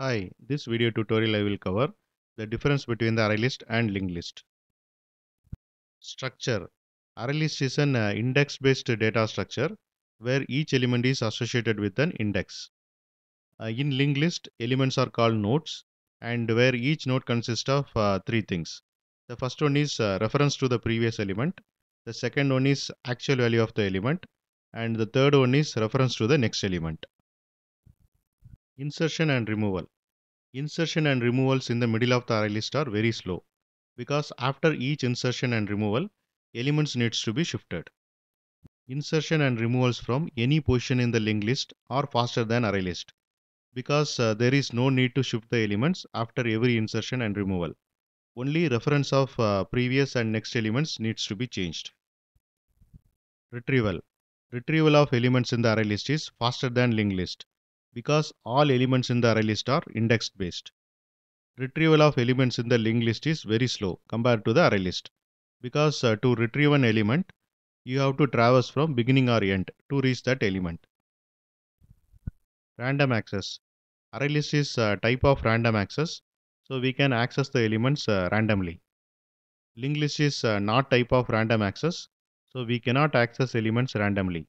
Hi, this video tutorial I will cover the difference between the array list and linked list. Structure Array list is an uh, index based data structure where each element is associated with an index. Uh, in linked list, elements are called nodes and where each node consists of uh, three things. The first one is uh, reference to the previous element, the second one is actual value of the element and the third one is reference to the next element. Insertion and removal. Insertion and removals in the middle of the array list are very slow because after each insertion and removal, elements needs to be shifted. Insertion and removals from any position in the linked list are faster than array list because uh, there is no need to shift the elements after every insertion and removal. Only reference of uh, previous and next elements needs to be changed. Retrieval. Retrieval of elements in the array list is faster than linked list because all elements in the array list are indexed based. Retrieval of elements in the linked list is very slow compared to the array list because uh, to retrieve an element you have to traverse from beginning or end to reach that element. Random access. Array list is a type of random access so we can access the elements uh, randomly. Linked list is uh, not type of random access so we cannot access elements randomly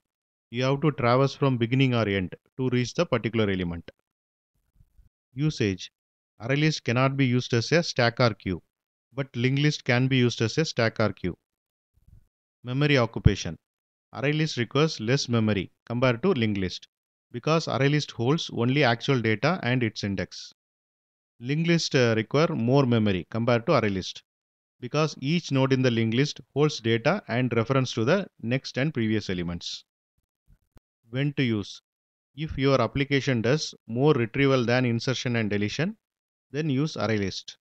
you have to traverse from beginning or end to reach the particular element. Usage ArrayList cannot be used as a stack or queue, but linked list can be used as a stack or queue. Memory occupation ArrayList requires less memory compared to linked list because ArrayList holds only actual data and its index. Linked list uh, require more memory compared to ArrayList because each node in the linked list holds data and reference to the next and previous elements when to use. If your application does more retrieval than insertion and deletion, then use ArrayList.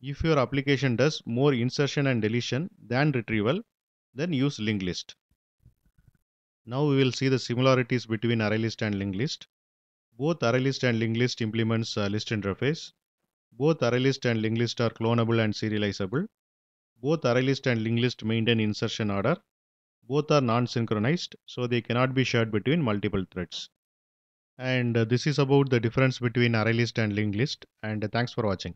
If your application does more insertion and deletion than retrieval, then use linked list. Now we will see the similarities between ArrayList and linked list. Both ArrayList and linked list implements a list interface. Both ArrayList and linked list are clonable and serializable. Both ArrayList and linked list maintain insertion order both are non-synchronized so they cannot be shared between multiple threads and this is about the difference between ArrayList and linked list and thanks for watching